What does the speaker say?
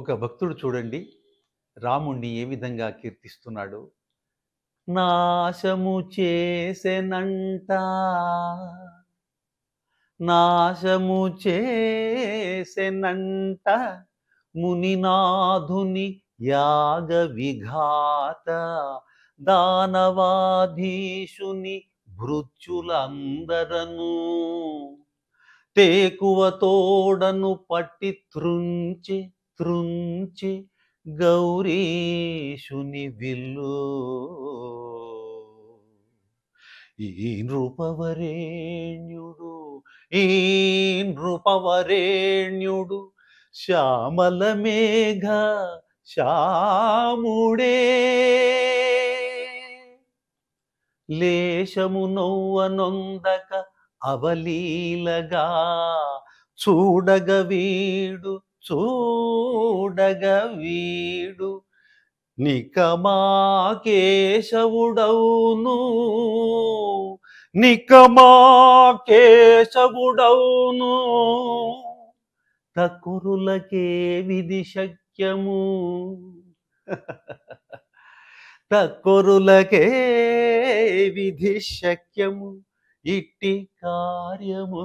ఒక భక్తుడు చూడండి రాముణ్ణి ఏ విధంగా కీర్తిస్తున్నాడు నాశము చేసెనంట నాశము చేసెనంట మునినాధుని యాగ విఘాత దానవాధీషుని భృత్యులందరను టేకువ తోడను పట్టి తృంచి త్రుంచి గౌరీషుని విల్లు ఈ నృపవరేణ్యుడు ఈ నృపవరేణ్యుడు శ్యామల మేఘ శ్యాముడే లేశము నొందక అవలీలగా చూడగ వీడు చూ చూడగ వీడు నికమా కేశవుడౌను నికమా కేశవుడౌను తకురులకే విధి శక్యము తక్కురులకే విధి శక్యము ఇట్టి కార్యము